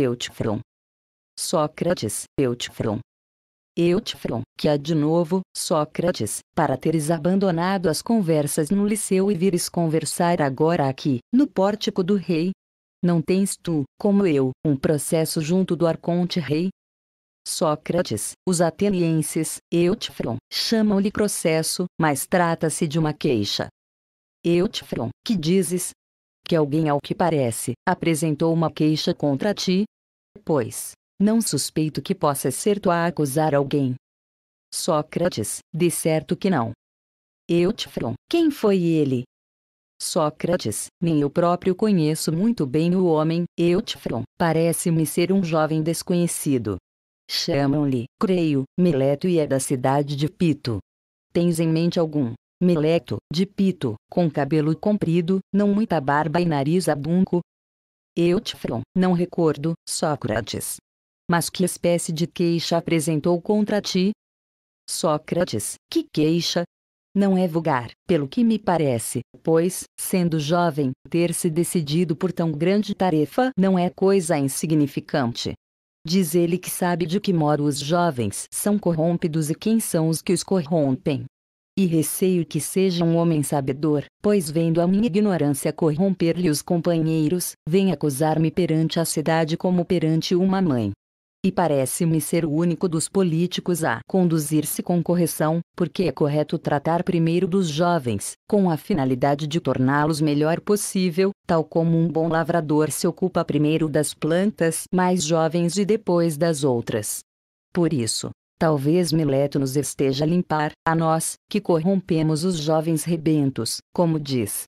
Eutfron. Sócrates, Eutfron. Eutfron, que há de novo, Sócrates, para teres abandonado as conversas no liceu e vires conversar agora aqui, no pórtico do rei? Não tens tu, como eu, um processo junto do arconte rei? Sócrates, os atenienses, Eutfron, chamam-lhe processo, mas trata-se de uma queixa. Eutfron, que dizes, que alguém ao que parece, apresentou uma queixa contra ti? Pois, não suspeito que possa ser tu a acusar alguém. Sócrates, de certo que não. Eutifron, quem foi ele? Sócrates, nem eu próprio conheço muito bem o homem, Eutifron, parece-me ser um jovem desconhecido. Chamam-lhe, creio, Mileto e é da cidade de Pito. Tens em mente algum meleto, de pito, com cabelo comprido, não muita barba e nariz abunco. Eutifron, não recordo, Sócrates. Mas que espécie de queixa apresentou contra ti? Sócrates, que queixa? Não é vulgar, pelo que me parece, pois, sendo jovem, ter se decidido por tão grande tarefa não é coisa insignificante. Diz ele que sabe de que modo os jovens são corrompidos e quem são os que os corrompem, e receio que seja um homem sabedor, pois vendo a minha ignorância corromper-lhe os companheiros, vem acusar-me perante a cidade como perante uma mãe. E parece-me ser o único dos políticos a conduzir-se com correção, porque é correto tratar primeiro dos jovens, com a finalidade de torná-los melhor possível, tal como um bom lavrador se ocupa primeiro das plantas mais jovens e depois das outras. Por isso, Talvez Mileto nos esteja a limpar, a nós, que corrompemos os jovens rebentos, como diz.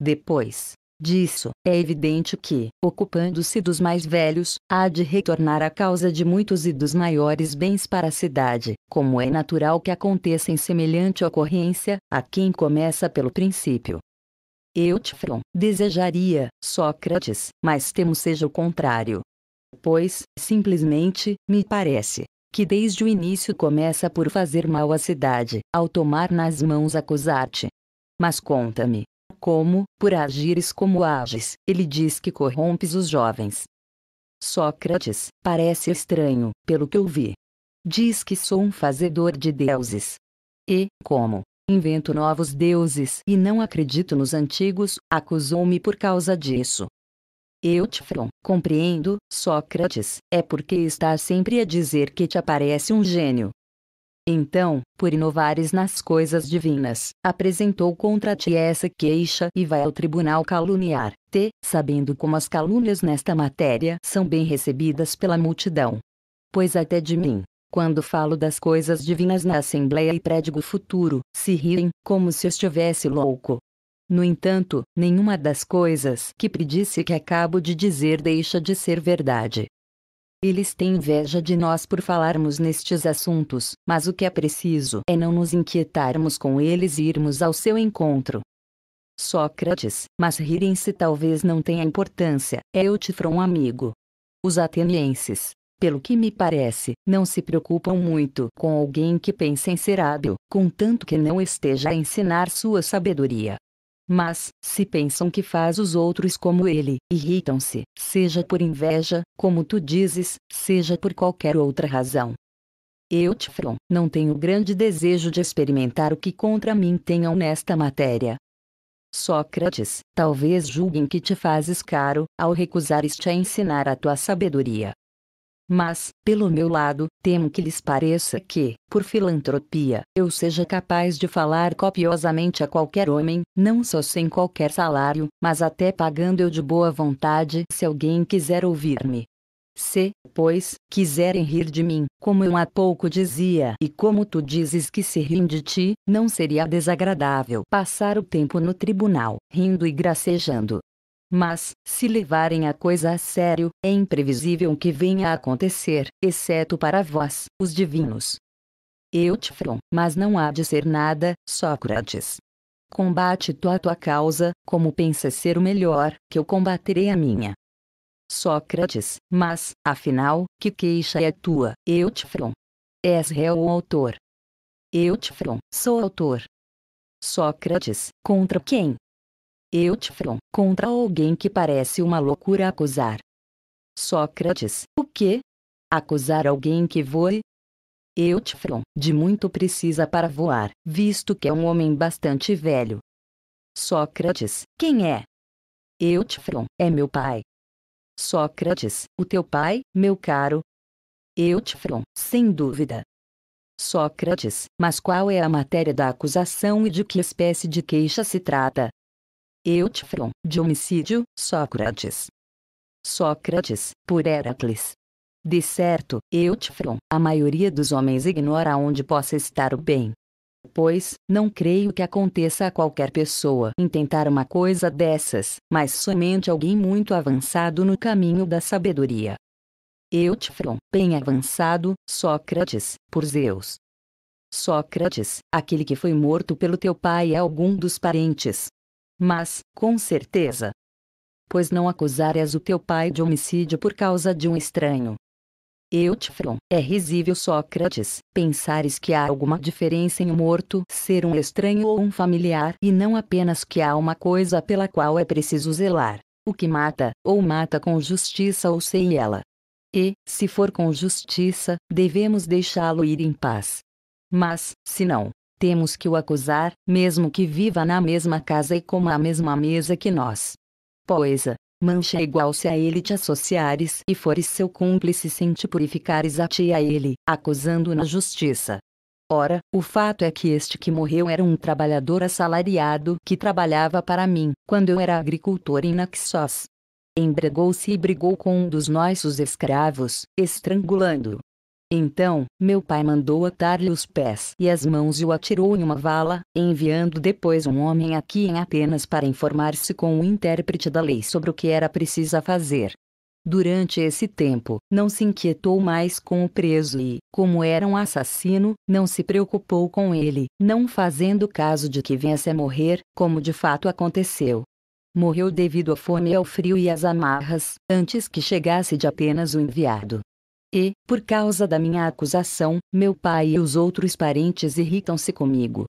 Depois disso, é evidente que, ocupando-se dos mais velhos, há de retornar a causa de muitos e dos maiores bens para a cidade, como é natural que aconteça em semelhante ocorrência, a quem começa pelo princípio. Eu, Eutifron, desejaria, Sócrates, mas temo seja o contrário. Pois, simplesmente, me parece, que desde o início começa por fazer mal à cidade, ao tomar nas mãos acusar-te. Mas conta-me, como, por agires como ages, ele diz que corrompes os jovens. Sócrates, parece estranho, pelo que ouvi. Diz que sou um fazedor de deuses. E, como, invento novos deuses e não acredito nos antigos, acusou-me por causa disso. Eu te fron, compreendo, Sócrates, é porque estás sempre a dizer que te aparece um gênio. Então, por inovares nas coisas divinas, apresentou contra ti essa queixa e vai ao tribunal caluniar-te, sabendo como as calúnias nesta matéria são bem recebidas pela multidão. Pois até de mim, quando falo das coisas divinas na Assembleia e prédigo futuro, se riem, como se estivesse louco, no entanto, nenhuma das coisas que predisse que acabo de dizer deixa de ser verdade. Eles têm inveja de nós por falarmos nestes assuntos, mas o que é preciso é não nos inquietarmos com eles e irmos ao seu encontro. Sócrates, mas rirem-se talvez não tenha importância, é um amigo. Os atenienses, pelo que me parece, não se preocupam muito com alguém que pense em ser hábil, contanto que não esteja a ensinar sua sabedoria. Mas, se pensam que faz os outros como ele, irritam-se, seja por inveja, como tu dizes, seja por qualquer outra razão. Eu, Tifron, não tenho grande desejo de experimentar o que contra mim tenham nesta matéria. Sócrates, talvez julguem que te fazes caro, ao recusares-te a ensinar a tua sabedoria. Mas, pelo meu lado, temo que lhes pareça que, por filantropia, eu seja capaz de falar copiosamente a qualquer homem, não só sem qualquer salário, mas até pagando eu de boa vontade se alguém quiser ouvir-me. Se, pois, quiserem rir de mim, como eu há pouco dizia e como tu dizes que se riem de ti, não seria desagradável passar o tempo no tribunal, rindo e gracejando, mas, se levarem a coisa a sério, é imprevisível o que venha a acontecer, exceto para vós, os divinos. Eutifron, mas não há de ser nada, Sócrates. Combate tu a tua causa, como pensas ser o melhor, que eu combaterei a minha. Sócrates, mas, afinal, que queixa é tua, Eutifron? És réu ou autor? Eutifron, sou autor. Sócrates, contra quem? Eutifion, contra alguém que parece uma loucura acusar. Sócrates, o que? Acusar alguém que voe? Eutifion, de muito precisa para voar, visto que é um homem bastante velho. Sócrates, quem é? Eutifion, é meu pai. Sócrates, o teu pai, meu caro? Eutifion, sem dúvida. Sócrates, mas qual é a matéria da acusação e de que espécie de queixa se trata? Eutifron, de homicídio, Sócrates. Sócrates, por Heracles. De certo, Eutifron, a maioria dos homens ignora onde possa estar o bem. Pois, não creio que aconteça a qualquer pessoa intentar uma coisa dessas, mas somente alguém muito avançado no caminho da sabedoria. Eutifron, bem avançado, Sócrates, por Zeus. Sócrates, aquele que foi morto pelo teu pai é algum dos parentes, mas, com certeza. Pois não acusares o teu pai de homicídio por causa de um estranho. Eutifron, é risível Sócrates, pensares que há alguma diferença em um morto ser um estranho ou um familiar e não apenas que há uma coisa pela qual é preciso zelar, o que mata, ou mata com justiça ou sem ela. E, se for com justiça, devemos deixá-lo ir em paz. Mas, se não, temos que o acusar, mesmo que viva na mesma casa e coma a mesma mesa que nós. Pois a mancha é igual se a ele te associares e fores seu cúmplice sem te purificares a ti e a ele, acusando na justiça. Ora, o fato é que este que morreu era um trabalhador assalariado que trabalhava para mim, quando eu era agricultor em Naxos. Embregou-se e brigou com um dos nossos escravos, estrangulando-o. Então, meu pai mandou atar-lhe os pés e as mãos e o atirou em uma vala, enviando depois um homem aqui em Atenas para informar-se com o intérprete da lei sobre o que era preciso fazer. Durante esse tempo, não se inquietou mais com o preso e, como era um assassino, não se preocupou com ele, não fazendo caso de que viesse a morrer, como de fato aconteceu. Morreu devido à fome, ao frio e às amarras, antes que chegasse de Atenas o enviado. E, por causa da minha acusação, meu pai e os outros parentes irritam-se comigo.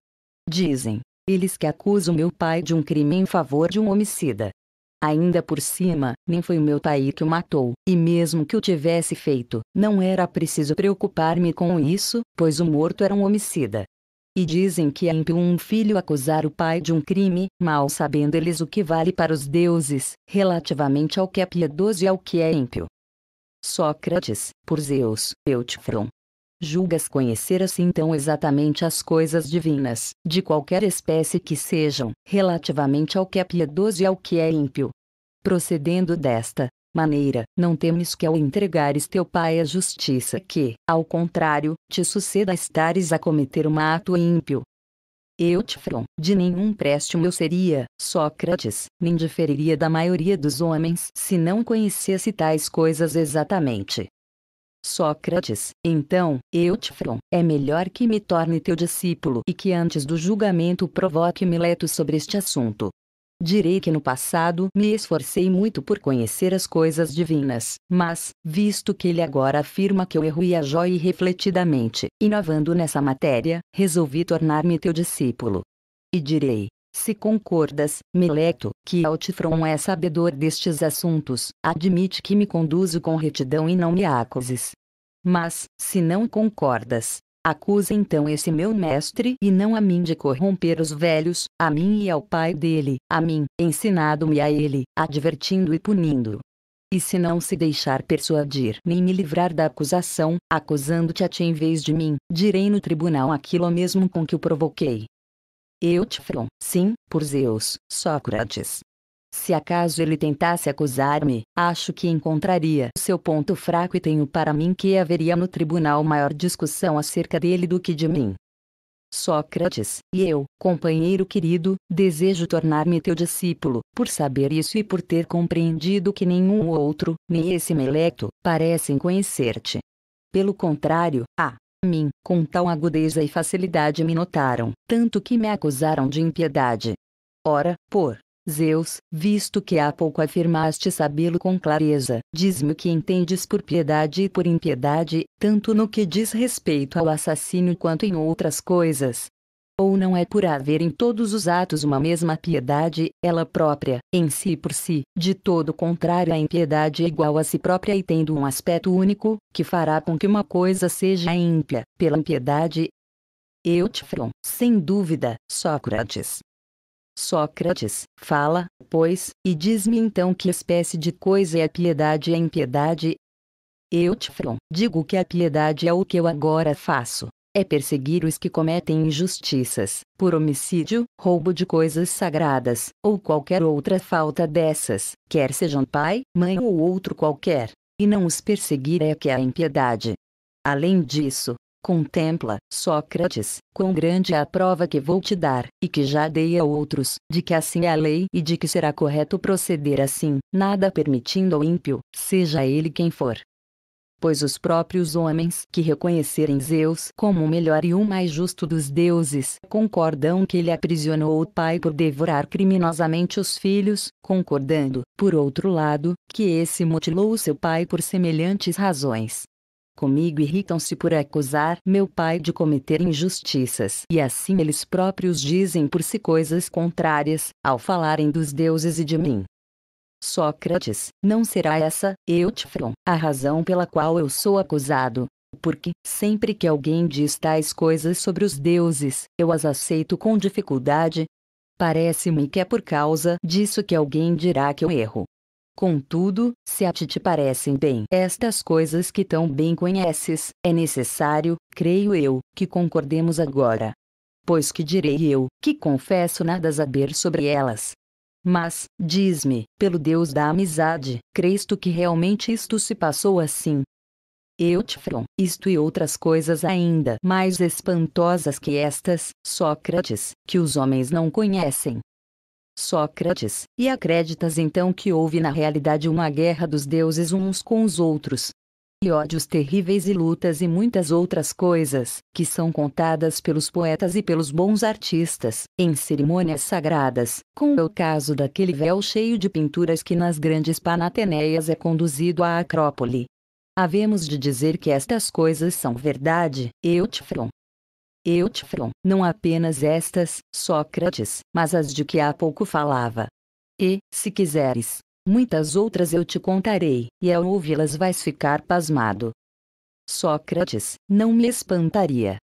Dizem, eles que acusam meu pai de um crime em favor de um homicida. Ainda por cima, nem foi o meu pai que o matou, e mesmo que o tivesse feito, não era preciso preocupar-me com isso, pois o morto era um homicida. E dizem que é ímpio um filho acusar o pai de um crime, mal sabendo eles o que vale para os deuses, relativamente ao que é piedoso e ao que é ímpio. Sócrates, por Zeus, Eutifron. Julgas conhecer assim tão exatamente as coisas divinas, de qualquer espécie que sejam, relativamente ao que é piedoso e ao que é ímpio. Procedendo desta maneira, não temes que ao entregares teu pai à justiça que, ao contrário, te suceda estares a cometer um ato ímpio, eu de nenhum préstimo eu seria, Sócrates, nem diferiria da maioria dos homens se não conhecesse tais coisas exatamente. Sócrates, então, eu é melhor que me torne teu discípulo e que antes do julgamento provoque Mileto sobre este assunto. Direi que no passado me esforcei muito por conhecer as coisas divinas, mas, visto que ele agora afirma que eu erro e a joia refletidamente, inovando nessa matéria, resolvi tornar-me teu discípulo. E direi, se concordas, Meleto, que Altifron é sabedor destes assuntos, admite que me conduzo com retidão e não me acuses. Mas, se não concordas, Acusa então esse meu mestre e não a mim de corromper os velhos, a mim e ao pai dele, a mim, ensinado-me a ele, advertindo e punindo. E se não se deixar persuadir nem me livrar da acusação, acusando-te a ti em vez de mim, direi no tribunal aquilo mesmo com que o provoquei. Eu te sim, por Zeus, Sócrates, se acaso ele tentasse acusar-me, acho que encontraria seu ponto fraco e tenho para mim que haveria no tribunal maior discussão acerca dele do que de mim. Sócrates, e eu, companheiro querido, desejo tornar-me teu discípulo, por saber isso e por ter compreendido que nenhum outro, nem esse meleto, parecem conhecer-te. Pelo contrário, a mim, com tal agudeza e facilidade me notaram, tanto que me acusaram de impiedade. Ora, por Zeus, visto que há pouco afirmaste sabê-lo com clareza, diz-me o que entendes por piedade e por impiedade, tanto no que diz respeito ao assassino quanto em outras coisas. Ou não é por haver em todos os atos uma mesma piedade, ela própria, em si por si, de todo contrário à impiedade é igual a si própria e tendo um aspecto único, que fará com que uma coisa seja ímpia, pela impiedade? Eutifron, sem dúvida, Sócrates. Sócrates, fala, pois, e diz-me então que espécie de coisa é a piedade e a impiedade? Eu, Tifron, digo que a piedade é o que eu agora faço. É perseguir os que cometem injustiças, por homicídio, roubo de coisas sagradas, ou qualquer outra falta dessas, quer sejam pai, mãe ou outro qualquer. E não os perseguir é que é a impiedade. Além disso, Contempla, Sócrates, quão grande é a prova que vou te dar, e que já dei a outros, de que assim é a lei e de que será correto proceder assim, nada permitindo ao ímpio, seja ele quem for. Pois os próprios homens que reconhecerem Zeus como o melhor e o mais justo dos deuses concordam que ele aprisionou o pai por devorar criminosamente os filhos, concordando, por outro lado, que esse mutilou o seu pai por semelhantes razões. Comigo irritam-se por acusar meu pai de cometer injustiças e assim eles próprios dizem por si coisas contrárias, ao falarem dos deuses e de mim. Sócrates, não será essa, Eutifron, a razão pela qual eu sou acusado, porque, sempre que alguém diz tais coisas sobre os deuses, eu as aceito com dificuldade. Parece-me que é por causa disso que alguém dirá que eu erro. Contudo, se a ti te parecem bem estas coisas que tão bem conheces, é necessário, creio eu, que concordemos agora. Pois que direi eu, que confesso nada saber sobre elas. Mas, diz-me, pelo Deus da amizade, crês tu que realmente isto se passou assim? Eu te falo, isto e outras coisas ainda mais espantosas que estas, Sócrates, que os homens não conhecem, Sócrates, e acreditas então que houve na realidade uma guerra dos deuses uns com os outros, e ódios terríveis e lutas e muitas outras coisas, que são contadas pelos poetas e pelos bons artistas, em cerimônias sagradas, como é o caso daquele véu cheio de pinturas que nas grandes panateneias é conduzido à Acrópole. Havemos de dizer que estas coisas são verdade, Eutifron, eu te Eutfron, não apenas estas, Sócrates, mas as de que há pouco falava. E, se quiseres, muitas outras eu te contarei, e ao ouvi-las vais ficar pasmado. Sócrates, não me espantaria.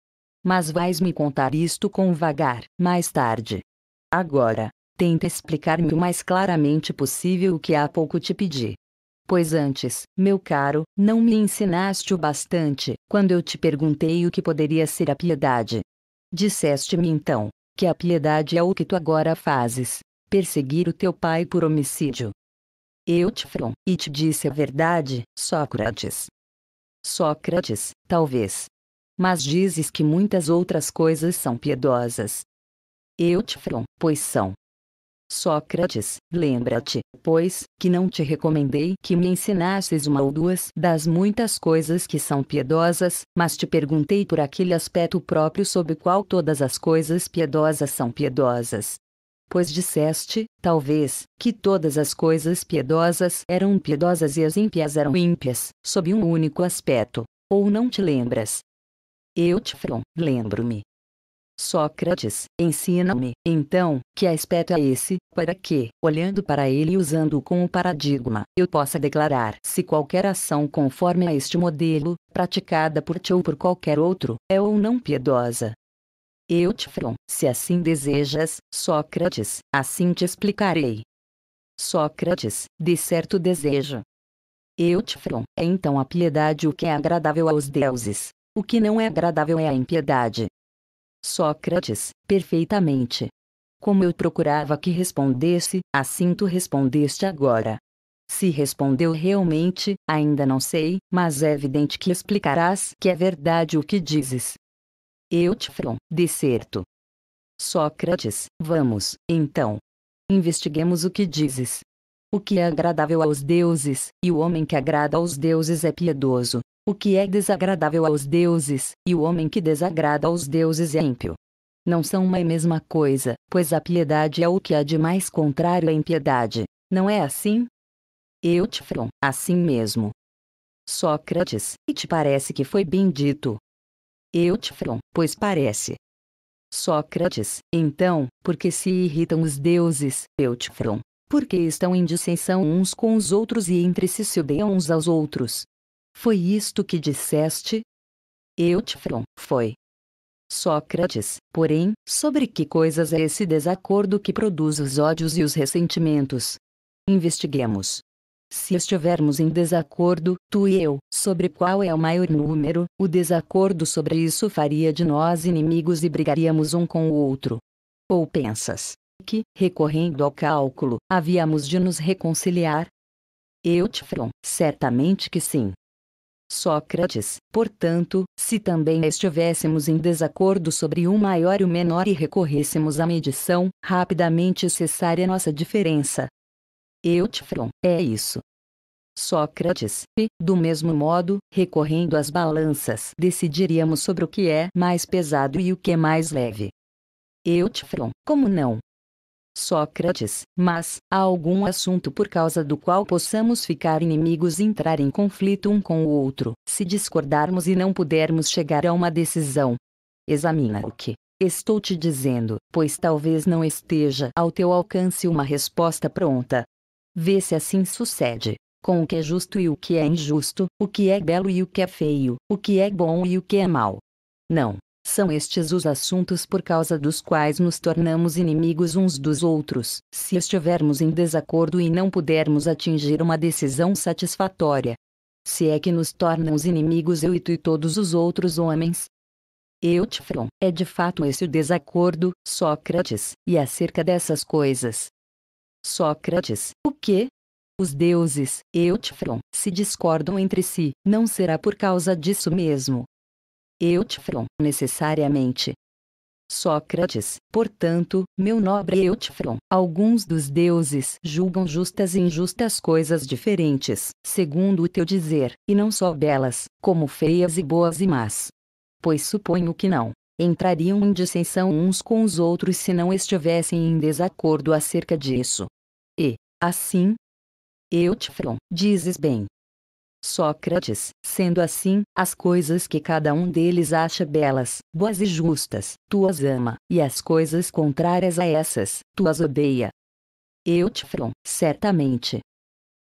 Mas vais me contar isto com vagar, mais tarde. Agora, tenta explicar-me o mais claramente possível o que há pouco te pedi. Pois antes, meu caro, não me ensinaste o bastante, quando eu te perguntei o que poderia ser a piedade. Disseste-me então, que a piedade é o que tu agora fazes, perseguir o teu pai por homicídio. Eu te fron, e te disse a verdade, Sócrates. Sócrates, talvez. Mas dizes que muitas outras coisas são piedosas. Eu te fron, pois são, Sócrates, lembra-te, pois, que não te recomendei que me ensinasses uma ou duas das muitas coisas que são piedosas, mas te perguntei por aquele aspecto próprio sob o qual todas as coisas piedosas são piedosas. Pois disseste, talvez, que todas as coisas piedosas eram piedosas e as ímpias eram ímpias, sob um único aspecto. Ou não te lembras? Eu te lembro-me. Sócrates, ensina-me, então, que aspecto é esse, para que, olhando para ele e usando-o como paradigma, eu possa declarar se qualquer ação conforme a este modelo, praticada por ti ou por qualquer outro, é ou não piedosa. Eutifron, se assim desejas, Sócrates, assim te explicarei. Sócrates, de certo desejo. Eutifron, é então a piedade o que é agradável aos deuses. O que não é agradável é a impiedade. Sócrates, perfeitamente. Como eu procurava que respondesse, assim tu respondeste agora. Se respondeu realmente, ainda não sei, mas é evidente que explicarás que é verdade o que dizes. Eu te falo, de certo. Sócrates, vamos, então. Investiguemos o que dizes. O que é agradável aos deuses, e o homem que agrada aos deuses é piedoso, o que é desagradável aos deuses, e o homem que desagrada aos deuses é ímpio. Não são uma e mesma coisa, pois a piedade é o que há de mais contrário à impiedade. Não é assim? Eutifron, assim mesmo. Sócrates, e te parece que foi bem dito? Eutifron, pois parece. Sócrates, então, porque se irritam os deuses, Eutifron, porque estão em dissensão uns com os outros e entre si se odeiam uns aos outros, foi isto que disseste? Eutfron, foi. Sócrates, porém, sobre que coisas é esse desacordo que produz os ódios e os ressentimentos? Investiguemos. Se estivermos em desacordo, tu e eu, sobre qual é o maior número, o desacordo sobre isso faria de nós inimigos e brigaríamos um com o outro. Ou pensas que, recorrendo ao cálculo, havíamos de nos reconciliar? Eutfron, certamente que sim. Sócrates, portanto, se também estivéssemos em desacordo sobre o um maior e o menor e recorrêssemos à medição, rapidamente cessaria nossa diferença. Eutifron, é isso. Sócrates, e, do mesmo modo, recorrendo às balanças, decidiríamos sobre o que é mais pesado e o que é mais leve. Eutifron, como não? Sócrates, mas, há algum assunto por causa do qual possamos ficar inimigos e entrar em conflito um com o outro, se discordarmos e não pudermos chegar a uma decisão. Examina o que estou te dizendo, pois talvez não esteja ao teu alcance uma resposta pronta. Vê se assim sucede com o que é justo e o que é injusto, o que é belo e o que é feio, o que é bom e o que é mal. Não, são estes os assuntos por causa dos quais nos tornamos inimigos uns dos outros. Se estivermos em desacordo e não pudermos atingir uma decisão satisfatória, se é que nos tornamos inimigos eu e tu e todos os outros homens. Eutfron, é de fato esse o desacordo, Sócrates, e acerca dessas coisas. Sócrates, o que? Os deuses, Eutifron, se discordam entre si, não será por causa disso mesmo, Eutifron, necessariamente. Sócrates, portanto, meu nobre Eutifron, alguns dos deuses julgam justas e injustas coisas diferentes, segundo o teu dizer, e não só belas, como feias e boas e más. Pois suponho que não entrariam em dissensão uns com os outros se não estivessem em desacordo acerca disso. E, assim, Eutifron, dizes bem, Sócrates, sendo assim, as coisas que cada um deles acha belas, boas e justas, tu as ama, e as coisas contrárias a essas, tu as odeia. Eutifron, certamente.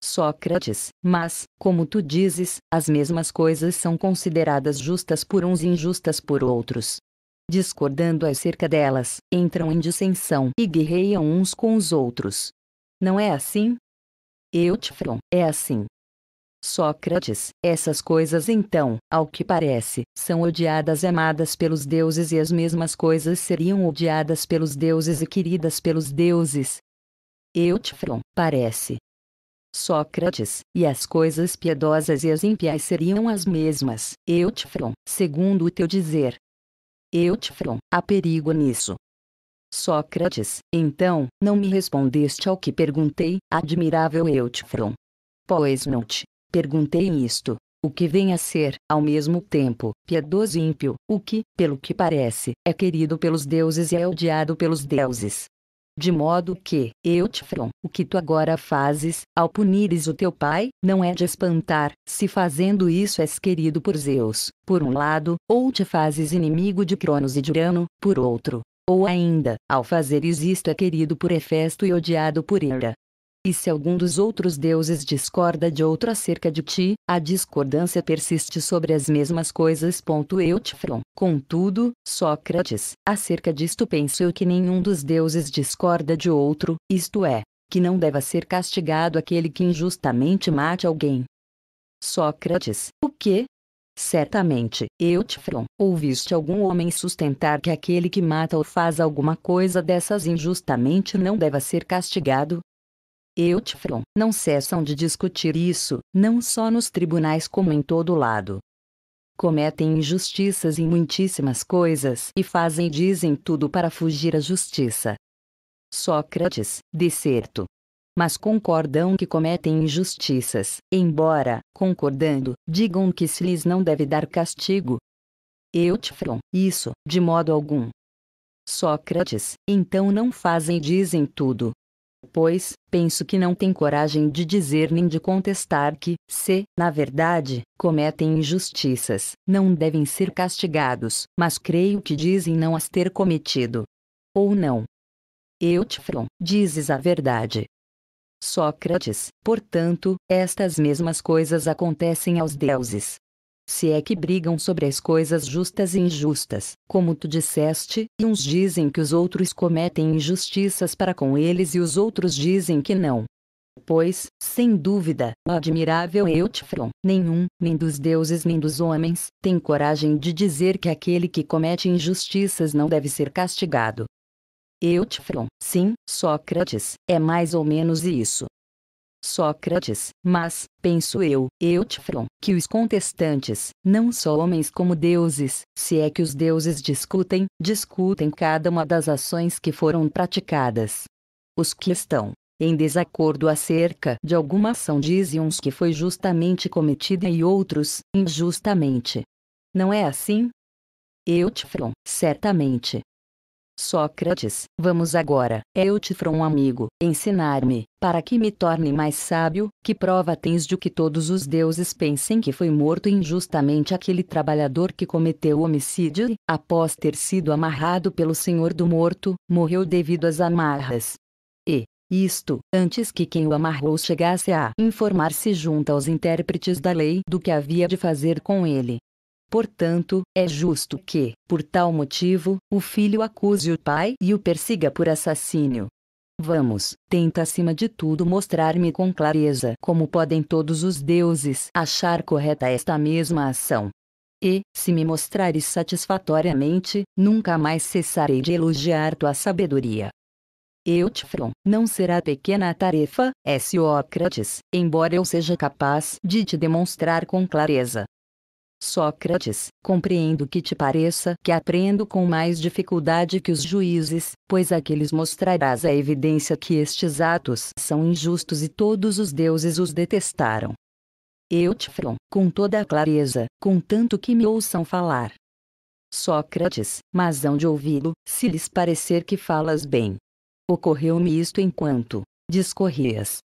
Sócrates, mas, como tu dizes, as mesmas coisas são consideradas justas por uns e injustas por outros. Discordando acerca delas, entram em dissensão e guerreiam uns com os outros. Não é assim? Eutifron, é assim. Sócrates, essas coisas então, ao que parece, são odiadas e amadas pelos deuses e as mesmas coisas seriam odiadas pelos deuses e queridas pelos deuses. Eutifron, parece. Sócrates, e as coisas piedosas e as impias seriam as mesmas, Eutifron, segundo o teu dizer. Eutifron, há perigo nisso. Sócrates, então, não me respondeste ao que perguntei, admirável Eutifron. Pois não te Perguntei isto, o que vem a ser, ao mesmo tempo, piedoso e ímpio, o que, pelo que parece, é querido pelos deuses e é odiado pelos deuses. De modo que, eu te o que tu agora fazes, ao punires o teu pai, não é de espantar, se fazendo isso és querido por Zeus, por um lado, ou te fazes inimigo de Cronos e de Urano, por outro. Ou ainda, ao fazeres isto é querido por Hefesto e odiado por Hera. E se algum dos outros deuses discorda de outro acerca de ti, a discordância persiste sobre as mesmas coisas. Eutifron. Contudo, Sócrates, acerca disto penso eu que nenhum dos deuses discorda de outro, isto é, que não deva ser castigado aquele que injustamente mate alguém. Sócrates, o que? Certamente, Eutifron, ouviste algum homem sustentar que aquele que mata ou faz alguma coisa dessas injustamente não deva ser castigado? Eutfron, não cessam de discutir isso, não só nos tribunais como em todo lado. Cometem injustiças em muitíssimas coisas e fazem e dizem tudo para fugir à justiça. Sócrates, de certo. Mas concordam que cometem injustiças, embora, concordando, digam que se lhes não deve dar castigo. Eutfron, isso, de modo algum. Sócrates, então não fazem e dizem tudo, depois, penso que não tem coragem de dizer nem de contestar que, se, na verdade, cometem injustiças, não devem ser castigados, mas creio que dizem não as ter cometido. Ou não. Eutfron, dizes a verdade. Sócrates, portanto, estas mesmas coisas acontecem aos deuses, se é que brigam sobre as coisas justas e injustas, como tu disseste, e uns dizem que os outros cometem injustiças para com eles e os outros dizem que não. Pois, sem dúvida, o admirável Eutfron, nenhum, nem dos deuses nem dos homens, tem coragem de dizer que aquele que comete injustiças não deve ser castigado. Eutfron, sim, Sócrates, é mais ou menos isso. Sócrates, mas, penso eu, Eutfron, que os contestantes, não só homens como deuses, se é que os deuses discutem, discutem cada uma das ações que foram praticadas. Os que estão em desacordo acerca de alguma ação dizem uns que foi justamente cometida e outros, injustamente. Não é assim? Eutfron, certamente, Sócrates, vamos agora, Eu te um amigo, ensinar-me, para que me torne mais sábio, que prova tens de que todos os deuses pensem que foi morto injustamente aquele trabalhador que cometeu o homicídio e, após ter sido amarrado pelo senhor do morto, morreu devido às amarras. E, isto, antes que quem o amarrou chegasse a informar-se junto aos intérpretes da lei do que havia de fazer com ele. Portanto, é justo que, por tal motivo, o filho acuse o pai e o persiga por assassínio. Vamos, tenta acima de tudo mostrar-me com clareza como podem todos os deuses achar correta esta mesma ação. E, se me mostrares satisfatoriamente, nunca mais cessarei de elogiar tua sabedoria. Eutifron, não será pequena a tarefa, Sócrates, embora eu seja capaz de te demonstrar com clareza Sócrates, compreendo que te pareça que aprendo com mais dificuldade que os juízes, pois aqueles lhes mostrarás a evidência que estes atos são injustos e todos os deuses os detestaram. Eu te falo, com toda a clareza, contanto que me ouçam falar. Sócrates, mas hão de ouvi-lo, se lhes parecer que falas bem. Ocorreu-me isto enquanto discorrias.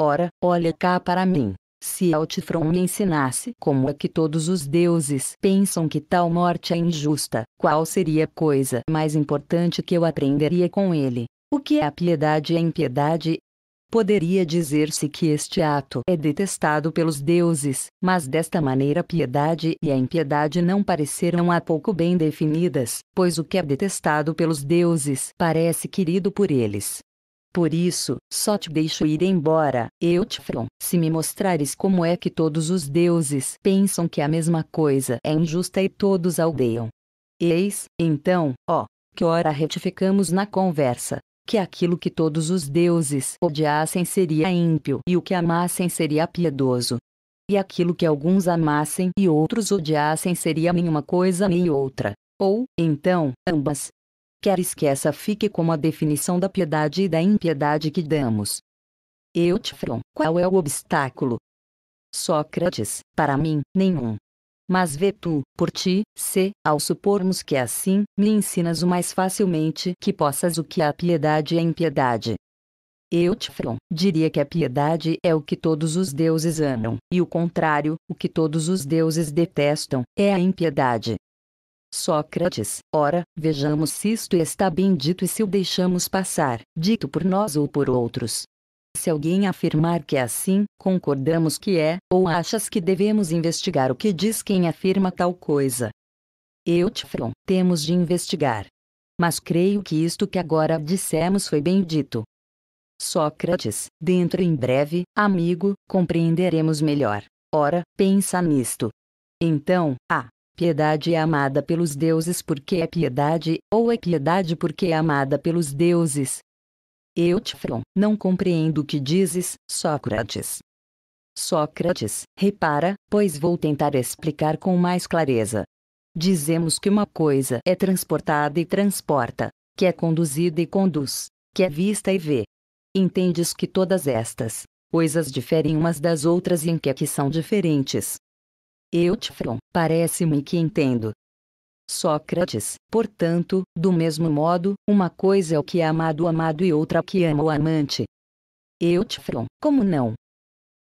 Ora, olha cá para mim. Se Altifron me ensinasse como é que todos os deuses pensam que tal morte é injusta, qual seria a coisa mais importante que eu aprenderia com ele? O que é a piedade e a impiedade? Poderia dizer-se que este ato é detestado pelos deuses, mas desta maneira a piedade e a impiedade não pareceram há pouco bem definidas, pois o que é detestado pelos deuses parece querido por eles, por isso, só te deixo ir embora, Eutfron, se me mostrares como é que todos os deuses pensam que é a mesma coisa é injusta e todos aldeiam. Eis, então, ó, que ora retificamos na conversa, que aquilo que todos os deuses odiassem seria ímpio e o que amassem seria piedoso. E aquilo que alguns amassem e outros odiassem seria nenhuma coisa nem outra. Ou, então, ambas, queres que essa fique como a definição da piedade e da impiedade que damos. Eutifron, qual é o obstáculo? Sócrates, para mim, nenhum. Mas vê tu, por ti, se, ao supormos que assim, me ensinas o mais facilmente que possas o que a piedade a é impiedade. Eutifron, diria que a piedade é o que todos os deuses amam, e o contrário, o que todos os deuses detestam, é a impiedade. Sócrates, ora, vejamos se isto está bem dito e se o deixamos passar, dito por nós ou por outros. Se alguém afirmar que é assim, concordamos que é, ou achas que devemos investigar o que diz quem afirma tal coisa? Eutifron, temos de investigar. Mas creio que isto que agora dissemos foi bem dito. Sócrates, dentro em breve, amigo, compreenderemos melhor. Ora, pensa nisto. Então, a Piedade é amada pelos deuses porque é piedade, ou é piedade porque é amada pelos deuses. Eutfron, não compreendo o que dizes, Sócrates. Sócrates, repara, pois vou tentar explicar com mais clareza. Dizemos que uma coisa é transportada e transporta, que é conduzida e conduz, que é vista e vê. Entendes que todas estas coisas diferem umas das outras e em que, é que são diferentes. Eutifion, parece-me que entendo. Sócrates, portanto, do mesmo modo, uma coisa é o que é amado o amado e outra é que ama o amante. Eutifion, como não?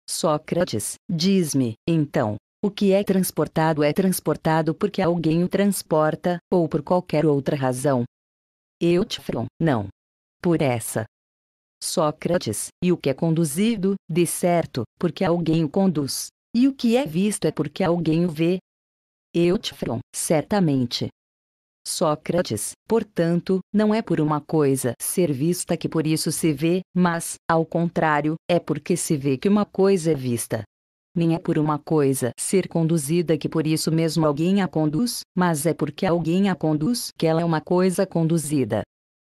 Sócrates, diz-me, então, o que é transportado é transportado porque alguém o transporta, ou por qualquer outra razão. Eutifion, não. Por essa. Sócrates, e o que é conduzido, de certo, porque alguém o conduz. E o que é visto é porque alguém o vê. Eutfron, certamente. Sócrates, portanto, não é por uma coisa ser vista que por isso se vê, mas, ao contrário, é porque se vê que uma coisa é vista. Nem é por uma coisa ser conduzida que por isso mesmo alguém a conduz, mas é porque alguém a conduz que ela é uma coisa conduzida.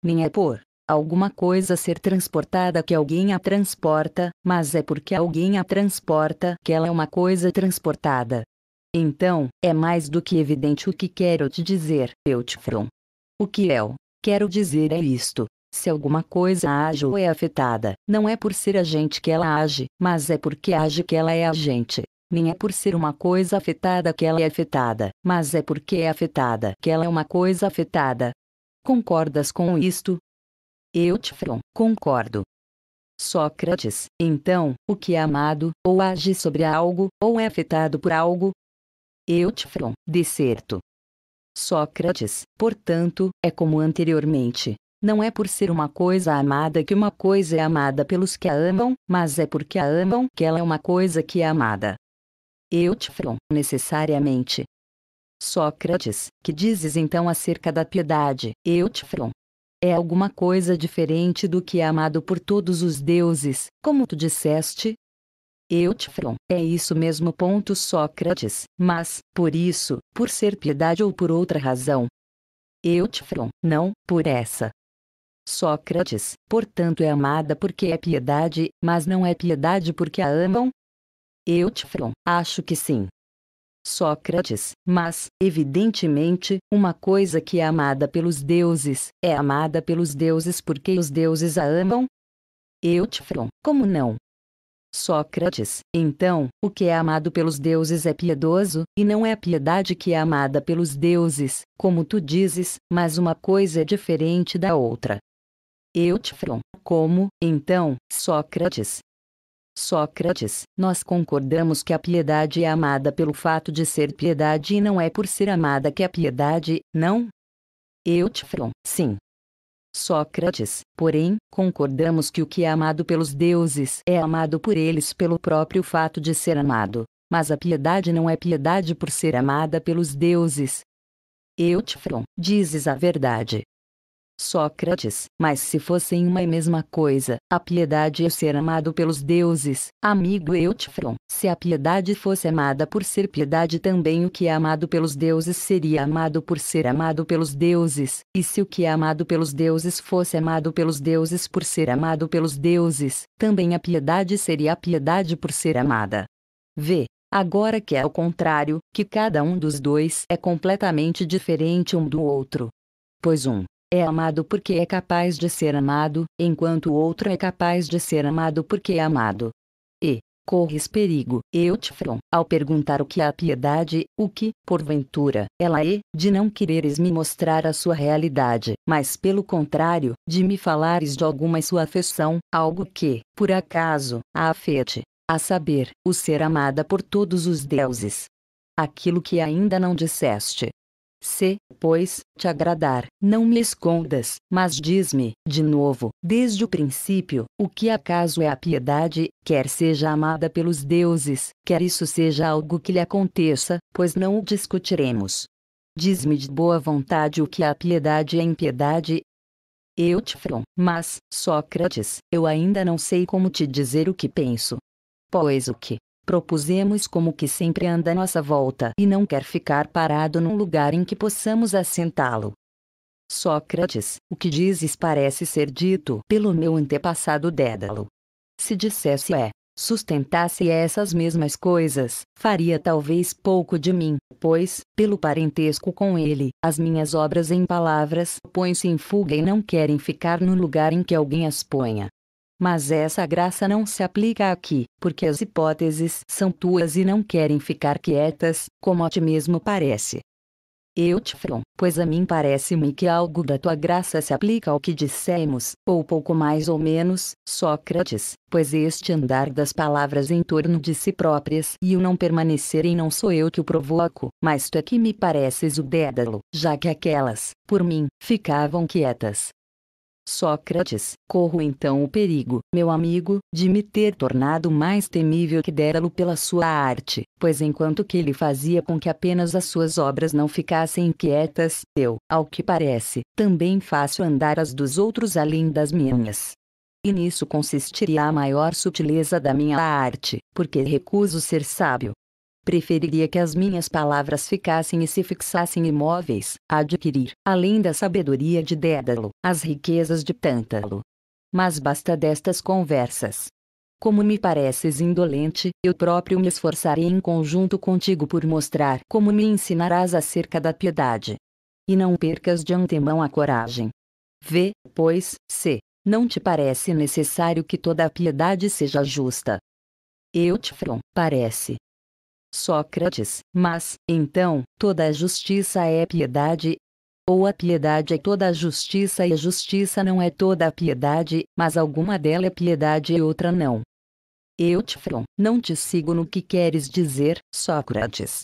Nem é por alguma coisa ser transportada que alguém a transporta, mas é porque alguém a transporta que ela é uma coisa transportada. Então, é mais do que evidente o que quero te dizer, Eutfron. O que eu quero dizer é isto. Se alguma coisa age ou é afetada, não é por ser a gente que ela age, mas é porque age que ela é a gente. Nem é por ser uma coisa afetada que ela é afetada, mas é porque é afetada que ela é uma coisa afetada. Concordas com isto? Eutfron, concordo. Sócrates, então, o que é amado, ou age sobre algo, ou é afetado por algo? Eutfron, de certo. Sócrates, portanto, é como anteriormente. Não é por ser uma coisa amada que uma coisa é amada pelos que a amam, mas é porque a amam que ela é uma coisa que é amada. Eutfron, necessariamente. Sócrates, que dizes então acerca da piedade, Eutfron? é alguma coisa diferente do que é amado por todos os deuses, como tu disseste? Eutifron, é isso mesmo. Ponto Sócrates, mas, por isso, por ser piedade ou por outra razão? Eutifron, não, por essa. Sócrates, portanto é amada porque é piedade, mas não é piedade porque a amam? Eutifron, acho que sim, Sócrates, mas, evidentemente, uma coisa que é amada pelos deuses, é amada pelos deuses porque os deuses a amam? Eutifron, como não? Sócrates, então, o que é amado pelos deuses é piedoso, e não é a piedade que é amada pelos deuses, como tu dizes, mas uma coisa é diferente da outra. Eutifron, como, então, Sócrates, Sócrates, nós concordamos que a piedade é amada pelo fato de ser piedade e não é por ser amada que a piedade, não? Eutfron, sim. Sócrates, porém, concordamos que o que é amado pelos deuses é amado por eles pelo próprio fato de ser amado, mas a piedade não é piedade por ser amada pelos deuses. Eutfron, dizes a verdade. Sócrates, mas se fossem uma e mesma coisa, a piedade é ser amado pelos deuses, amigo Eutifron. Se a piedade fosse amada por ser piedade também o que é amado pelos deuses seria amado por ser amado pelos deuses, e se o que é amado pelos deuses fosse amado pelos deuses por ser amado pelos deuses, também a piedade seria a piedade por ser amada. V. Agora que é o contrário, que cada um dos dois é completamente diferente um do outro. Pois um é amado porque é capaz de ser amado, enquanto o outro é capaz de ser amado porque é amado. E, corres perigo, Eutifron, ao perguntar o que é a piedade, o que, porventura, ela é, de não quereres me mostrar a sua realidade, mas pelo contrário, de me falares de alguma sua afeição, algo que, por acaso, a afete, a saber, o ser amada por todos os deuses. Aquilo que ainda não disseste, se, pois, te agradar, não me escondas, mas diz-me, de novo, desde o princípio, o que acaso é a piedade, quer seja amada pelos deuses, quer isso seja algo que lhe aconteça, pois não o discutiremos. Diz-me de boa vontade o que a piedade é impiedade. Eu te fron, mas, Sócrates, eu ainda não sei como te dizer o que penso. Pois o que propusemos como que sempre anda à nossa volta e não quer ficar parado num lugar em que possamos assentá-lo. Sócrates, o que dizes parece ser dito pelo meu antepassado Dédalo. Se dissesse é, sustentasse essas mesmas coisas, faria talvez pouco de mim, pois, pelo parentesco com ele, as minhas obras em palavras põem-se em fuga e não querem ficar no lugar em que alguém as ponha. Mas essa graça não se aplica aqui, porque as hipóteses são tuas e não querem ficar quietas, como a ti mesmo parece. Eu te fron, pois a mim parece-me que algo da tua graça se aplica ao que dissemos, ou pouco mais ou menos, Sócrates, pois este andar das palavras em torno de si próprias e o não permanecerem não sou eu que o provoco, mas tu é que me pareces o dédalo, já que aquelas, por mim, ficavam quietas, Sócrates, corro então o perigo, meu amigo, de me ter tornado mais temível que Dédalo pela sua arte, pois enquanto que ele fazia com que apenas as suas obras não ficassem quietas, eu, ao que parece, também faço andar as dos outros além das minhas. E nisso consistiria a maior sutileza da minha arte, porque recuso ser sábio, Preferiria que as minhas palavras ficassem e se fixassem imóveis, adquirir, além da sabedoria de Dédalo, as riquezas de Tântalo. Mas basta destas conversas. Como me pareces indolente, eu próprio me esforçarei em conjunto contigo por mostrar como me ensinarás acerca da piedade. E não percas de antemão a coragem. Vê, pois, se, não te parece necessário que toda a piedade seja justa. Eutfron, parece, Sócrates, mas, então, toda a justiça é piedade? Ou a piedade é toda a justiça e a justiça não é toda a piedade, mas alguma dela é piedade e outra não? Eutifron, não te sigo no que queres dizer, Sócrates.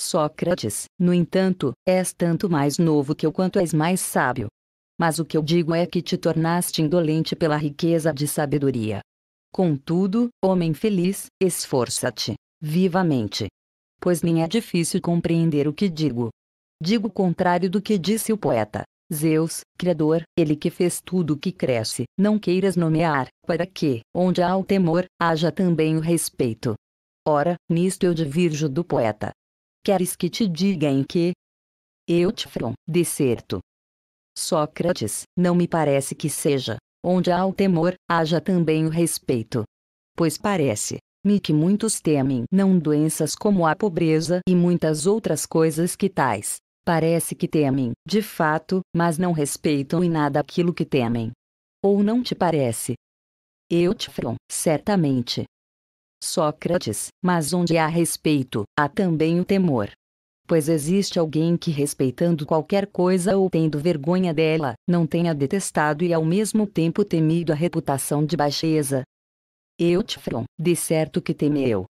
Sócrates, no entanto, és tanto mais novo que eu quanto és mais sábio. Mas o que eu digo é que te tornaste indolente pela riqueza de sabedoria. Contudo, homem feliz, esforça-te, vivamente. Pois nem é difícil compreender o que digo. Digo o contrário do que disse o poeta. Zeus, Criador, ele que fez tudo o que cresce, não queiras nomear, para que, onde há o temor, haja também o respeito. Ora, nisto eu divirjo do poeta. Queres que te diga em que? Eu te from, de certo. Sócrates, não me parece que seja, onde há o temor, haja também o respeito. Pois parece, me que muitos temem, não doenças como a pobreza e muitas outras coisas que tais. Parece que temem, de fato, mas não respeitam em nada aquilo que temem. Ou não te parece? Eu te falo, certamente. Sócrates, mas onde há respeito, há também o temor. Pois existe alguém que, respeitando qualquer coisa ou tendo vergonha dela, não tenha detestado e ao mesmo tempo temido a reputação de baixeza, eu Tifron, de certo que temeu.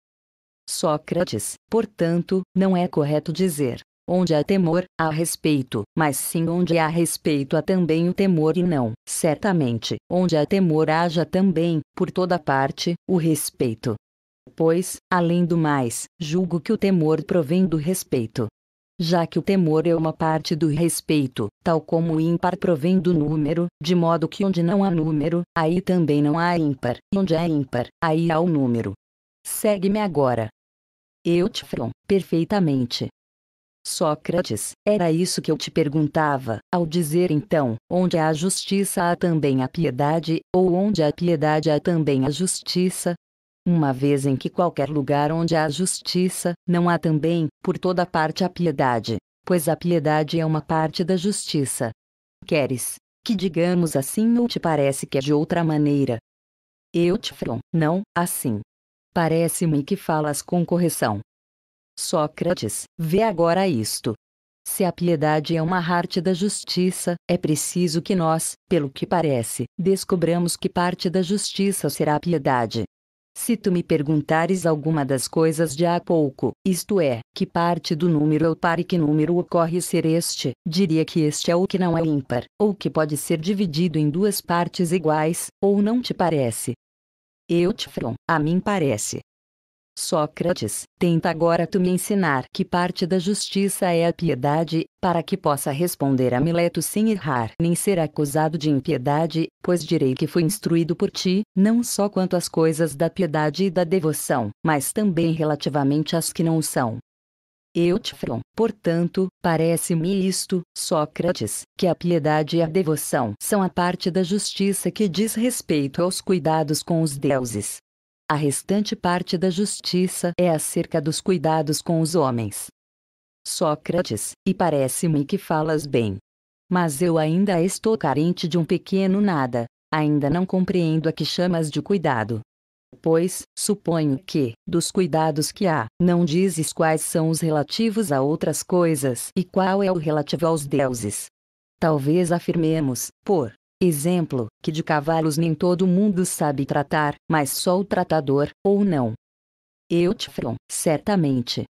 Sócrates, portanto, não é correto dizer, onde há temor, há respeito, mas sim onde há respeito há também o temor e não, certamente, onde há temor haja também, por toda parte, o respeito. Pois, além do mais, julgo que o temor provém do respeito, já que o temor é uma parte do respeito, tal como o ímpar provém do número, de modo que onde não há número, aí também não há ímpar, e onde há ímpar, aí há o número. Segue-me agora. Eu te falo perfeitamente. Sócrates, era isso que eu te perguntava, ao dizer então, onde há justiça há também a piedade, ou onde há piedade há também a justiça, uma vez em que qualquer lugar onde há justiça, não há também, por toda parte, a piedade, pois a piedade é uma parte da justiça. Queres que digamos assim ou te parece que é de outra maneira? Eu te falo, não, assim. Parece-me que falas com correção. Sócrates, vê agora isto. Se a piedade é uma parte da justiça, é preciso que nós, pelo que parece, descobramos que parte da justiça será a piedade, se tu me perguntares alguma das coisas de há pouco, isto é, que parte do número é o par e que número ocorre ser este, diria que este é o que não é ímpar, ou que pode ser dividido em duas partes iguais, ou não te parece? Eu te fron, a mim parece. Sócrates, tenta agora tu me ensinar que parte da justiça é a piedade, para que possa responder a Mileto sem errar nem ser acusado de impiedade, pois direi que fui instruído por ti, não só quanto às coisas da piedade e da devoção, mas também relativamente às que não o são. Eutfron, portanto, parece-me isto, Sócrates, que a piedade e a devoção são a parte da justiça que diz respeito aos cuidados com os deuses, a restante parte da justiça é acerca dos cuidados com os homens. Sócrates, e parece-me que falas bem. Mas eu ainda estou carente de um pequeno nada, ainda não compreendo a que chamas de cuidado. Pois, suponho que, dos cuidados que há, não dizes quais são os relativos a outras coisas e qual é o relativo aos deuses. Talvez afirmemos, por Exemplo, que de cavalos nem todo mundo sabe tratar, mas só o tratador, ou não. Eutfron, certamente.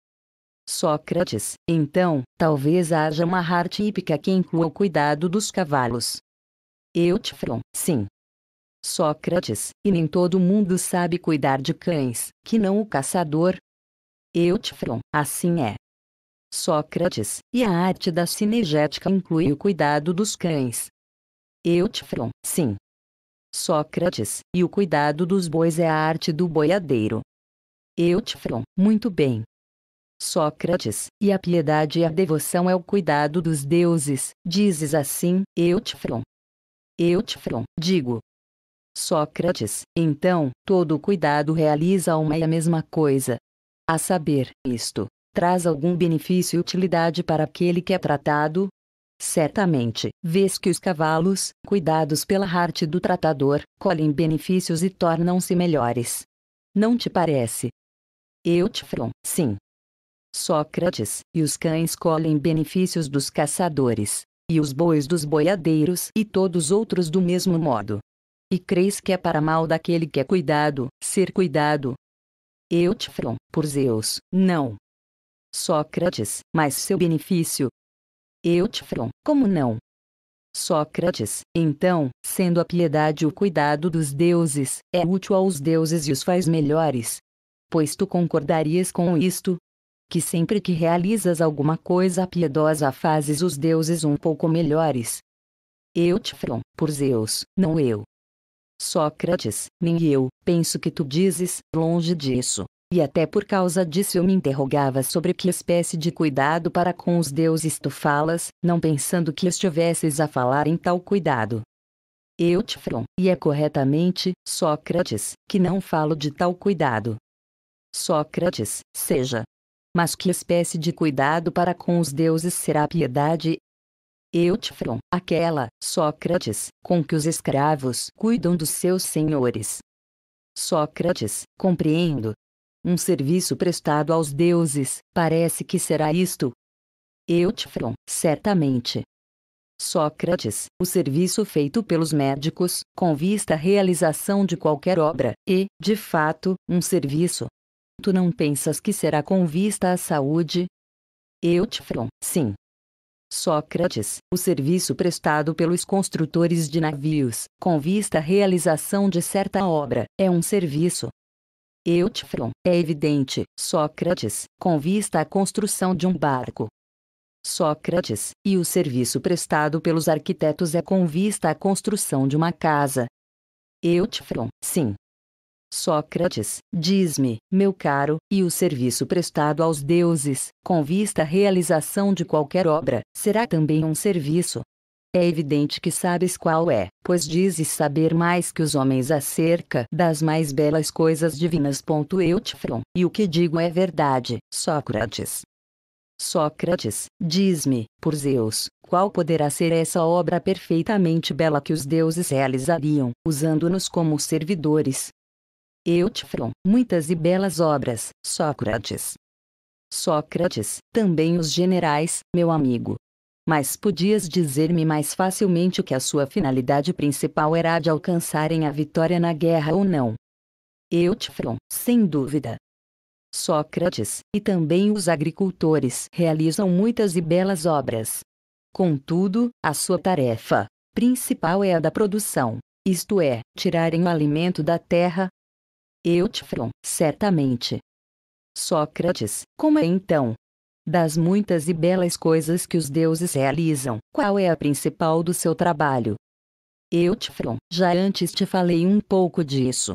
Sócrates, então, talvez haja uma arte hípica que inclua o cuidado dos cavalos. Eutfron, sim. Sócrates, e nem todo mundo sabe cuidar de cães, que não o caçador. Eutfron, assim é. Sócrates, e a arte da cinegética inclui o cuidado dos cães, Eutfron, sim. Sócrates, e o cuidado dos bois é a arte do boiadeiro. Eutfron, muito bem. Sócrates, e a piedade e a devoção é o cuidado dos deuses, dizes assim, Eutfron. Eutfron, digo. Sócrates, então, todo cuidado realiza uma e a mesma coisa. A saber, isto, traz algum benefício e utilidade para aquele que é tratado, Certamente, vês que os cavalos, cuidados pela arte do tratador, colhem benefícios e tornam-se melhores. Não te parece? Eutfron, sim. Sócrates, e os cães colhem benefícios dos caçadores, e os bois dos boiadeiros e todos outros do mesmo modo. E creis que é para mal daquele que é cuidado, ser cuidado? Eutfron, por Zeus, não. Sócrates, mas seu benefício, Eutfron, como não? Sócrates, então, sendo a piedade o cuidado dos deuses, é útil aos deuses e os faz melhores. Pois tu concordarias com isto? Que sempre que realizas alguma coisa piedosa fazes os deuses um pouco melhores. Eutfron, por Zeus, não eu. Sócrates, nem eu, penso que tu dizes, longe disso, e até por causa disso eu me interrogava sobre que espécie de cuidado para com os deuses tu falas, não pensando que estivesses a falar em tal cuidado. Eu te falo, e é corretamente, Sócrates, que não falo de tal cuidado. Sócrates, seja. Mas que espécie de cuidado para com os deuses será a piedade? Eu te falo, aquela, Sócrates, com que os escravos cuidam dos seus senhores. Sócrates, compreendo, um serviço prestado aos deuses, parece que será isto. Eutifron, certamente. Sócrates, o serviço feito pelos médicos, com vista à realização de qualquer obra, e, de fato, um serviço. Tu não pensas que será com vista à saúde? Eutifron, sim. Sócrates, o serviço prestado pelos construtores de navios, com vista à realização de certa obra, é um serviço. Eutfron, é evidente, Sócrates, com vista à construção de um barco. Sócrates, e o serviço prestado pelos arquitetos é com vista à construção de uma casa. Eutfron, sim. Sócrates, diz-me, meu caro, e o serviço prestado aos deuses, com vista à realização de qualquer obra, será também um serviço, é evidente que sabes qual é, pois dizes saber mais que os homens acerca das mais belas coisas divinas. Eutifron, e o que digo é verdade, Sócrates. Sócrates, diz-me, por Zeus, qual poderá ser essa obra perfeitamente bela que os deuses realizariam, usando-nos como servidores? Eutifron, muitas e belas obras, Sócrates. Sócrates, também os generais, meu amigo, mas podias dizer-me mais facilmente que a sua finalidade principal era a de alcançarem a vitória na guerra ou não. Eutifron, sem dúvida. Sócrates, e também os agricultores, realizam muitas e belas obras. Contudo, a sua tarefa principal é a da produção, isto é, tirarem o alimento da terra. Eutifron, certamente. Sócrates, como é então das muitas e belas coisas que os deuses realizam, qual é a principal do seu trabalho? Eu Tifron, já antes te falei um pouco disso.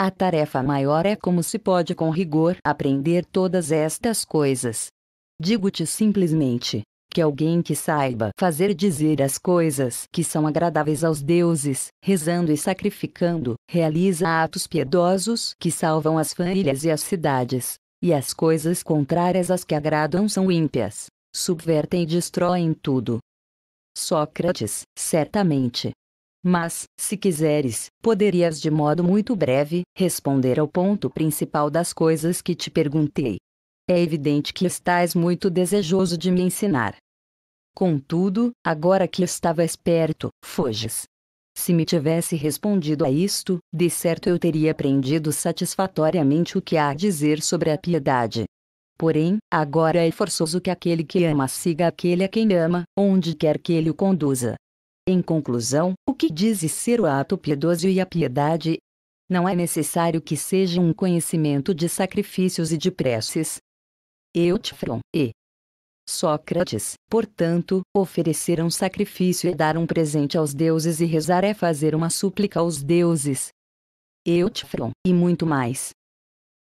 A tarefa maior é como se pode com rigor aprender todas estas coisas. Digo-te simplesmente, que alguém que saiba fazer dizer as coisas que são agradáveis aos deuses, rezando e sacrificando, realiza atos piedosos que salvam as famílias e as cidades. E as coisas contrárias às que agradam são ímpias, subvertem e destroem tudo. Sócrates, certamente. Mas, se quiseres, poderias de modo muito breve responder ao ponto principal das coisas que te perguntei. É evidente que estás muito desejoso de me ensinar. Contudo, agora que estavas perto, foges. Se me tivesse respondido a isto, de certo eu teria aprendido satisfatoriamente o que há a dizer sobre a piedade. Porém, agora é forçoso que aquele que ama siga aquele a quem ama, onde quer que ele o conduza. Em conclusão, o que diz ser o ato piedoso e a piedade? Não é necessário que seja um conhecimento de sacrifícios e de preces. Eutfron, e Sócrates, portanto, oferecer um sacrifício é dar um presente aos deuses e rezar é fazer uma súplica aos deuses. Eutifron, e muito mais.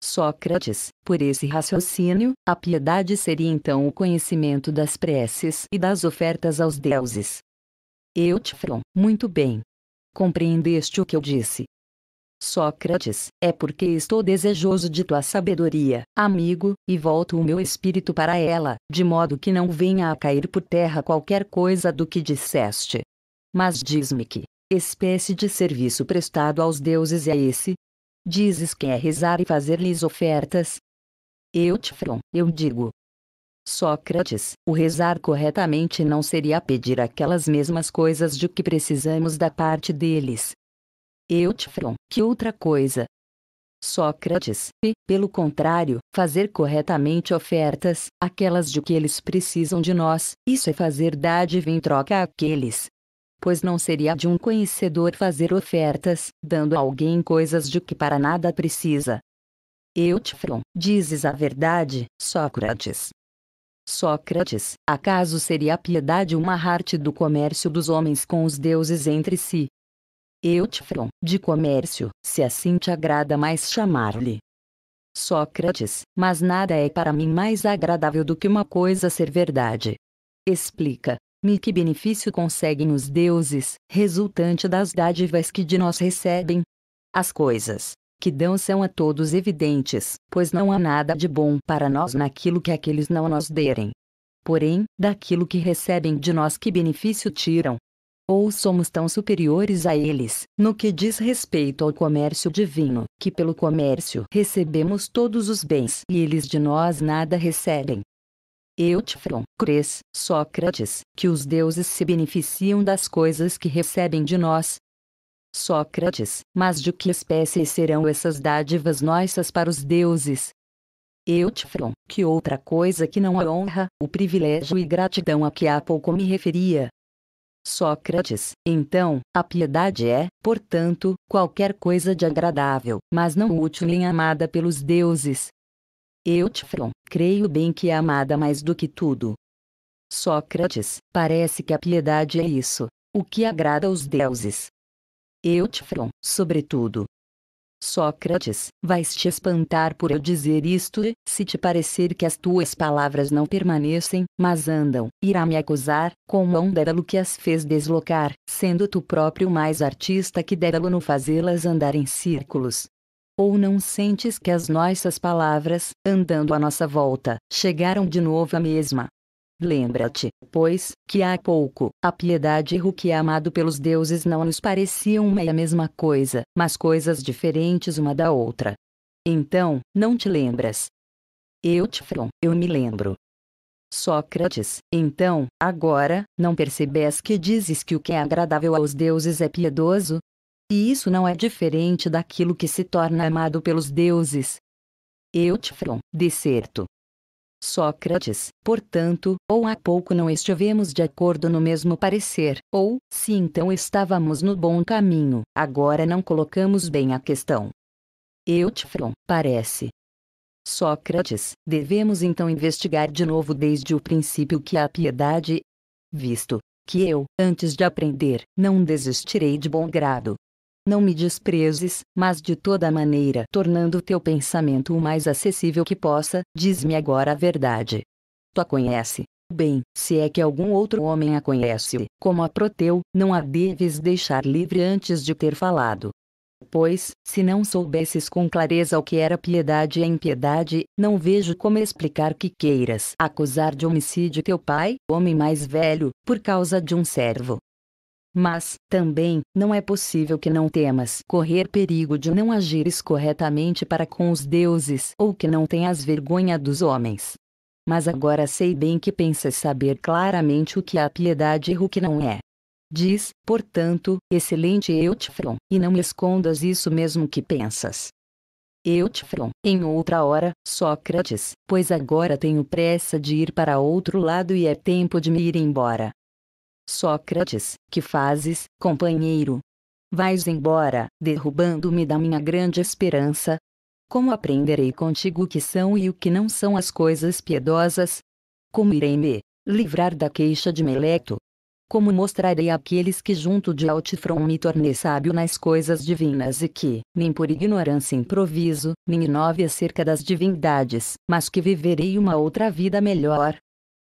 Sócrates, por esse raciocínio, a piedade seria então o conhecimento das preces e das ofertas aos deuses. Eutifron, muito bem. Compreendeste o que eu disse? Sócrates, é porque estou desejoso de tua sabedoria, amigo, e volto o meu espírito para ela, de modo que não venha a cair por terra qualquer coisa do que disseste. Mas diz-me que espécie de serviço prestado aos deuses é esse? Dizes que é rezar e fazer-lhes ofertas? Eu te eu digo. Sócrates, o rezar corretamente não seria pedir aquelas mesmas coisas de que precisamos da parte deles, Eutfron, que outra coisa. Sócrates, e, pelo contrário, fazer corretamente ofertas, aquelas de que eles precisam de nós, isso é fazer dádiva em troca àqueles. Pois não seria de um conhecedor fazer ofertas, dando a alguém coisas de que para nada precisa. Eutfron, dizes a verdade, Sócrates. Sócrates, acaso seria a piedade uma arte do comércio dos homens com os deuses entre si, Eutfron, de comércio, se assim te agrada mais chamar-lhe. Sócrates, mas nada é para mim mais agradável do que uma coisa ser verdade. Explica, me que benefício conseguem os deuses, resultante das dádivas que de nós recebem? As coisas que dão são a todos evidentes, pois não há nada de bom para nós naquilo que aqueles não nos derem. Porém, daquilo que recebem de nós que benefício tiram? ou somos tão superiores a eles, no que diz respeito ao comércio divino, que pelo comércio recebemos todos os bens e eles de nós nada recebem. Eutifron, crês, Sócrates, que os deuses se beneficiam das coisas que recebem de nós? Sócrates, mas de que espécie serão essas dádivas nossas para os deuses? Eutifron, que outra coisa que não a honra, o privilégio e gratidão a que há pouco me referia, Sócrates, então, a piedade é, portanto, qualquer coisa de agradável, mas não útil nem amada pelos deuses. Eutifron, creio bem que é amada mais do que tudo. Sócrates, parece que a piedade é isso, o que agrada aos deuses. Eutifron, sobretudo, Sócrates, vais te espantar por eu dizer isto, se te parecer que as tuas palavras não permanecem, mas andam, irá me acusar, como um dédalo que as fez deslocar, sendo tu próprio mais artista que dédalo no fazê-las andar em círculos. Ou não sentes que as nossas palavras, andando à nossa volta, chegaram de novo à mesma, Lembra-te, pois, que há pouco, a piedade e o que é amado pelos deuses não nos pareciam uma e a mesma coisa, mas coisas diferentes uma da outra. Então, não te lembras? Eu te fron, eu me lembro. Sócrates, então, agora, não percebes que dizes que o que é agradável aos deuses é piedoso? E isso não é diferente daquilo que se torna amado pelos deuses. Eu te fron, de certo, Sócrates, portanto, ou há pouco não estivemos de acordo no mesmo parecer, ou, se então estávamos no bom caminho, agora não colocamos bem a questão. Eutifron, parece. Sócrates, devemos então investigar de novo desde o princípio que a piedade, visto que eu, antes de aprender, não desistirei de bom grado, não me desprezes, mas de toda maneira, tornando teu pensamento o mais acessível que possa, diz-me agora a verdade. Tu a conhece. Bem, se é que algum outro homem a conhece, como a Proteu, não a deves deixar livre antes de ter falado. Pois, se não soubesses com clareza o que era piedade e impiedade, não vejo como explicar que queiras acusar de homicídio teu pai, homem mais velho, por causa de um servo. Mas, também, não é possível que não temas correr perigo de não agires corretamente para com os deuses ou que não tenhas vergonha dos homens. Mas agora sei bem que pensas saber claramente o que é a piedade e o que não é. Diz, portanto, excelente Eutifron, e não escondas isso mesmo que pensas. Eutifron, em outra hora, Sócrates, pois agora tenho pressa de ir para outro lado e é tempo de me ir embora. Sócrates, que fazes, companheiro? Vais embora, derrubando-me da minha grande esperança? Como aprenderei contigo o que são e o que não são as coisas piedosas? Como irei me livrar da queixa de Meleto? Como mostrarei àqueles que junto de Altifron me tornei sábio nas coisas divinas e que, nem por ignorância improviso, nem inove acerca das divindades, mas que viverei uma outra vida melhor,